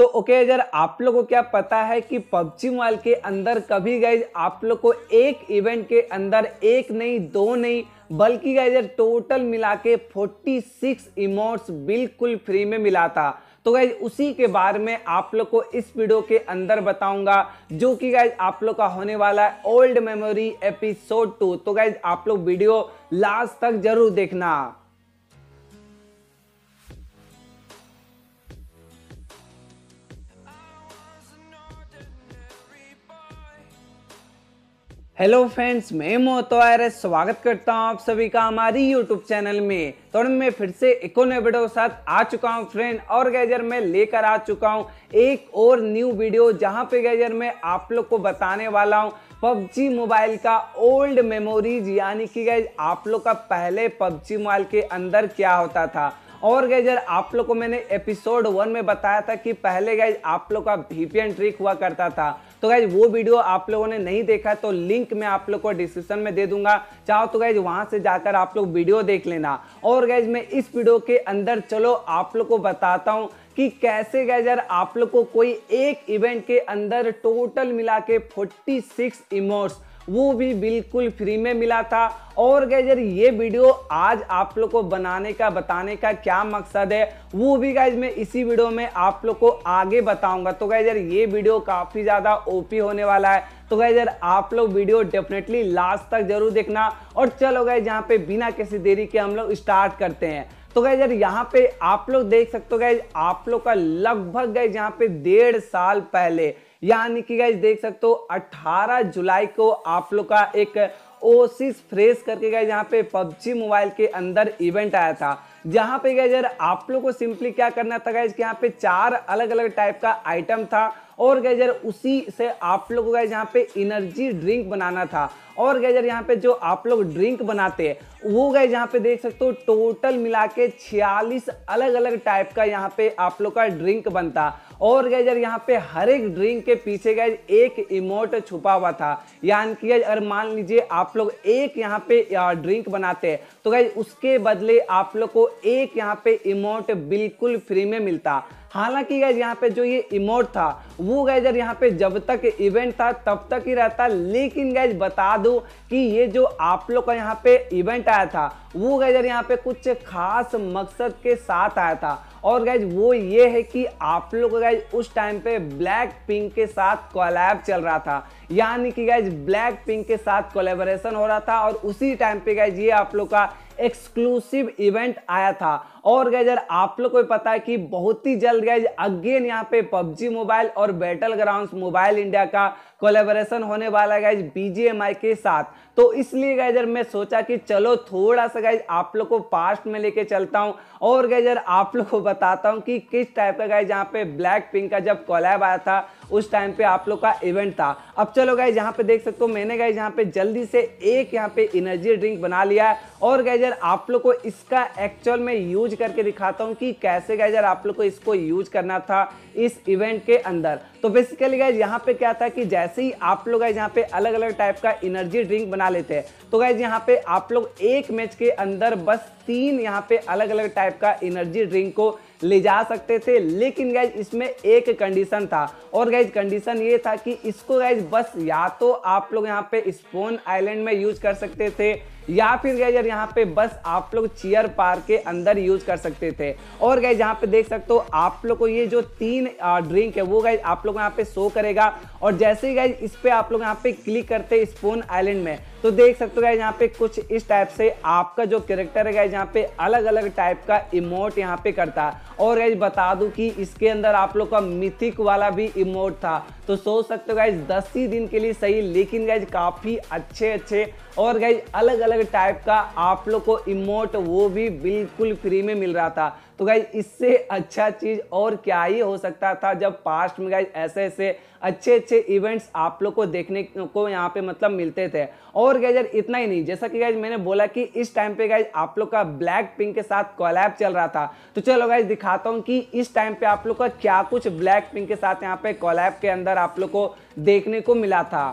तो ओके अगर आप लोगों को क्या पता है कि पबजी मोबाइल के अंदर कभी गाइज आप लोग को एक इवेंट के अंदर एक नहीं दो नहीं बल्कि गाइज टोटल मिला के फोर्टी सिक्स इमोट्स बिल्कुल फ्री में मिला था तो गाइज उसी के बारे में आप लोग को इस वीडियो के अंदर बताऊंगा जो कि गाइज आप लोग का होने वाला है ओल्ड मेमोरी एपिसोड टू तो गाइज आप लोग वीडियो लास्ट तक जरूर देखना हेलो फ्रेंड्स मैं मोहतो आर स्वागत करता हूँ आप सभी का हमारी यूट्यूब चैनल में तो मैं फिर से एक नए वीडियो के साथ आ चुका हूँ फ्रेंड और गैजर मैं लेकर आ चुका हूँ एक और न्यू वीडियो जहाँ पे गैजर मैं आप लोग को बताने वाला हूँ पबजी मोबाइल का ओल्ड मेमोरीज यानी कि गैज आप लोग का पहले पबजी मोबाइल के अंदर क्या होता था और गैजर आप लोग को मैंने एपिसोड वन में बताया था कि पहले गैज आप लोग का वीपीएन ट्रिक हुआ करता था तो गाइज वो वीडियो आप लोगों ने नहीं देखा तो लिंक मैं आप लोग को डिस्क्रिप्शन में दे दूंगा चाहो तो गाइज वहां से जाकर आप लोग वीडियो देख लेना और गाइज मैं इस वीडियो के अंदर चलो आप लोग को बताता हूँ कि कैसे गए जर आप लोग को कोई एक इवेंट के अंदर टोटल मिला के फोर्टी सिक्स इमोट्स वो भी बिल्कुल फ्री में मिला था और गैजर ये वीडियो आज आप लोग को बनाने का बताने का क्या मकसद है वो भी गए मैं इसी वीडियो में आप लोग को आगे बताऊंगा तो गैजर ये वीडियो काफ़ी ज़्यादा ओपी होने वाला है तो गैजर आप लोग वीडियो डेफिनेटली लास्ट तक जरूर देखना और चलो गए जहाँ पे बिना किसी देरी के हम लोग स्टार्ट करते हैं तो गैज यार यहाँ पे आप लोग देख सकते हो गैज आप लोग का लगभग गैज यहाँ पे डेढ़ साल पहले यानी कि गैज देख सकते हो 18 जुलाई को आप लोग का एक ओसिस फ्रेश करके गए यहाँ पे पबजी मोबाइल के अंदर इवेंट आया था जहाँ पे गए यार आप लोग को सिंपली क्या करना था गैज कि यहाँ पे चार अलग अलग टाइप का आइटम था और गैजर उसी से आप लोग गैज यहाँ पे एनर्जी ड्रिंक बनाना था और गैजर यहाँ पे जो आप लोग ड्रिंक बनाते हैं वो गैज यहाँ पे देख सकते हो टोटल मिला के छियालीस अलग अलग टाइप का यहाँ पे आप लोग का ड्रिंक बनता और गैज यहाँ पे हर एक ड्रिंक के पीछे गैज एक इमोट छुपा हुआ था यानी कि अगर मान लीजिए आप लोग एक यहाँ पे ड्रिंक बनाते हैं तो गैज उसके बदले आप लोग को एक यहाँ पे इमोट बिल्कुल फ्री में मिलता हालांकि गैज यहाँ पे जो ये इमोट था वो गैजर यहाँ पे जब तक इवेंट था तब तक ही रहता लेकिन गैज बता दूँ कि ये जो आप लोग का यहाँ पे इवेंट आया था वो गैजर यहाँ पे कुछ खास मकसद के साथ आया था और गैज वो ये है कि आप लोग गाइज उस टाइम पे ब्लैक पिंक के साथ कोलैब चल रहा था यानी कि गैज ब्लैक पिंक के साथ कोलेबोरेशन हो रहा था और उसी टाइम पे गैज ये आप लोग का एक्सक्लूसिव इवेंट आया था और गैज आप लोग को पता है कि बहुत ही जल्द गैज अगेन यहाँ पे पबजी मोबाइल और बैटल ग्राउंड मोबाइल इंडिया का कोलेबोरेशन होने वाला है गाइज बीजीएमआई के साथ तो इसलिए गाइजर मैं सोचा कि चलो थोड़ा सा गाइज आप लोग को पास्ट में लेके चलता हूँ और गाइजर आप लोग को बताता हूँ कि किस टाइप का गाइज यहाँ पे ब्लैक पिंक का जब कोलैब आया था उस टाइम पे आप लोग का इवेंट था अब चलो गाइज यहाँ पे देख सकते हो मैंने गाइज यहाँ पे जल्दी से एक यहाँ पे एनर्जी ड्रिंक बना लिया है और गाइजर आप लोग को इसका एक्चुअल में यूज करके दिखाता हूँ कि कैसे गाइजर आप लोग को इसको यूज करना था इस इवेंट के अंदर तो बेसिकली गाइज यहाँ पे क्या था कि जैसे ही आप लोग गाइज यहाँ पे अलग अलग टाइप का एनर्जी ड्रिंक बना लेते हैं तो गाइज यहाँ पे आप लोग एक मैच के अंदर बस तीन यहाँ पे अलग अलग टाइप का एनर्जी ड्रिंक को ले जा सकते थे लेकिन गैज इसमें एक कंडीशन था और गैज कंडीशन ये था कि इसको गाइज बस या तो आप लोग यहाँ पे स्पोन आइलैंड में यूज कर सकते थे या फिर गए यहाँ पे बस आप लोग चेयर पार्क के अंदर यूज कर सकते थे और गए यहाँ पे देख सकते हो आप लोग को ये जो तीन ड्रिंक है वो गए आप लोग यहाँ पे शो करेगा और जैसे ही गए इस पर आप लोग यहाँ पे क्लिक करते स्पून आइलैंड में तो देख सकते हो गए यहाँ पे कुछ इस टाइप से आपका जो करेक्टर है यहाँ पे अलग अलग टाइप का इमोट यहाँ पे करता है और गाइज बता दू कि इसके अंदर आप लोग का मिथिक वाला भी इमोट था तो सोच सकते हो गाइज दस ही दिन के लिए सही लेकिन गाइज काफ़ी अच्छे अच्छे और गाइज अलग अलग टाइप का आप लोग को इमोट वो भी बिल्कुल फ्री में मिल रहा था तो गाइज इससे अच्छा चीज़ और क्या ही हो सकता था जब पास्ट में गाइज ऐसे ऐसे अच्छे अच्छे इवेंट्स आप लोग को देखने को यहाँ पे मतलब मिलते थे और गाइज यार इतना ही नहीं जैसा कि गाइज मैंने बोला कि इस टाइम पे गाइज आप लोग का ब्लैक पिंक के साथ कॉलैब चल रहा था तो चलो गाइज दिखाता हूँ कि इस टाइम पे आप लोग का क्या कुछ ब्लैक पिंक के साथ यहाँ पे कॉलैब के अंदर आप लोग को देखने को मिला था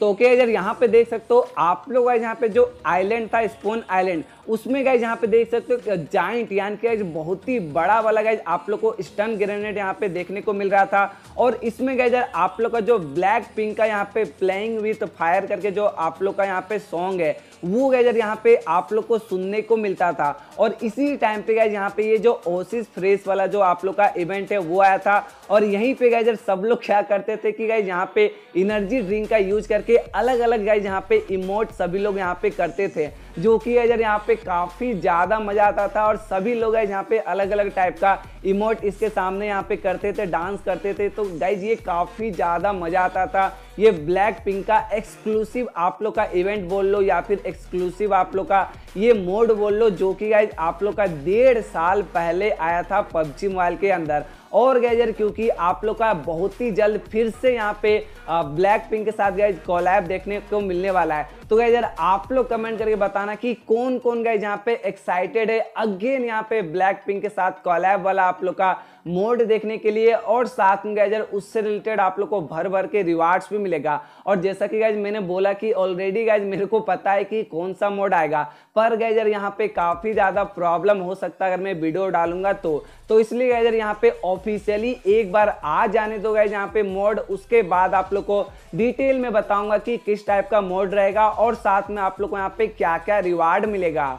तो ओके अगर यहाँ पे देख सकते हो आप लोग यहाँ पे जो आइलैंड था स्पून आइलैंड उसमें गाइज यहाँ पे देख सकते हो जाइंट यानी कि बहुत ही बड़ा वाला गाइज आप लोग को स्टन ग्रेनेड यहाँ पे देखने को मिल रहा था और इसमें गाइज आप लोग का जो ब्लैक पिंक का यहाँ पे प्लेइंग विथ फायर करके जो आप लोग का यहाँ पे सॉन्ग है वो गैजर यहाँ पे आप लोग को सुनने को मिलता था और इसी टाइम पे गैज यहाँ पे ये जो ओसिस फ्रेश वाला जो आप लोग का इवेंट है वो आया था और यहीं पे गैजर सब लोग क्या करते थे कि गैज यहाँ पे इनर्जी ड्रिंक का यूज करके अलग अलग गैज यहाँ पे इमोट सभी लोग यहाँ पे करते थे जो कि यार यहाँ पे काफ़ी ज़्यादा मज़ा आता था और सभी लोग है यहाँ पे अलग अलग टाइप का इमोट इसके सामने यहाँ पे करते थे डांस करते थे तो गाइज ये काफ़ी ज़्यादा मज़ा आता था ये ब्लैक पिंक का एक्सक्लूसिव आप लोग का इवेंट बोल लो या फिर एक्सक्लूसिव आप लोग का ये मोड बोल लो जो कि गाइज आप लोग का डेढ़ साल पहले आया था पबजी मोबाइल के अंदर और गैजर क्योंकि आप लोग का बहुत ही जल्द फिर से यहाँ पे ब्लैक पिंक के साथ गैज कॉलैब देखने को मिलने वाला है तो गैजर आप लोग कमेंट करके बताना कि कौन कौन गैज यहाँ पे एक्साइटेड है अगेन यहाँ पे ब्लैक पिंक के साथ कॉलैब वाला आप लोग का मोड देखने के लिए और साथ में गाइज उससे रिलेटेड आप लोग को भर भर के रिवार्ड्स भी मिलेगा और जैसा कि गाइज मैंने बोला कि ऑलरेडी गाइज मेरे को पता है कि कौन सा मोड आएगा पर गाइजर यहाँ पे काफ़ी ज़्यादा प्रॉब्लम हो सकता है अगर मैं वीडियो डालूंगा तो तो इसलिए गाइजर यहाँ पे ऑफिशियली एक बार आ जाने दो गाइज यहाँ पे मोड उसके बाद आप लोग को डिटेल में बताऊंगा कि किस टाइप का मोड रहेगा और साथ में आप लोग को यहाँ पे क्या क्या रिवार्ड मिलेगा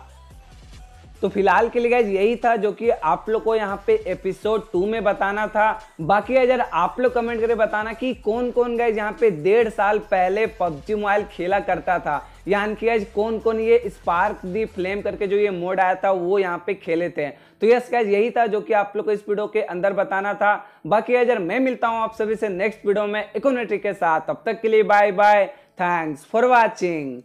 तो फिलहाल के लिए गाइज यही था जो कि आप लोग को यहाँ पे एपिसोड टू में बताना था बाकी अगर आप लोग कमेंट करके बताना कि कौन कौन गाइज यहाँ पे डेढ़ साल पहले पबजी मोबाइल खेला करता था यानी कि गाइज कौन कौन ये स्पार्क दी फ्लेम करके जो ये मोड आया था वो यहाँ पे खेले थे तो यस गाइज यही था जो कि आप लोग को इस वीडियो के अंदर बताना था बाकी अगर मैं मिलता हूँ आप सभी से नेक्स्ट वीडियो में इकोनोट्री के साथ तब तक के लिए bye bye thanks for watching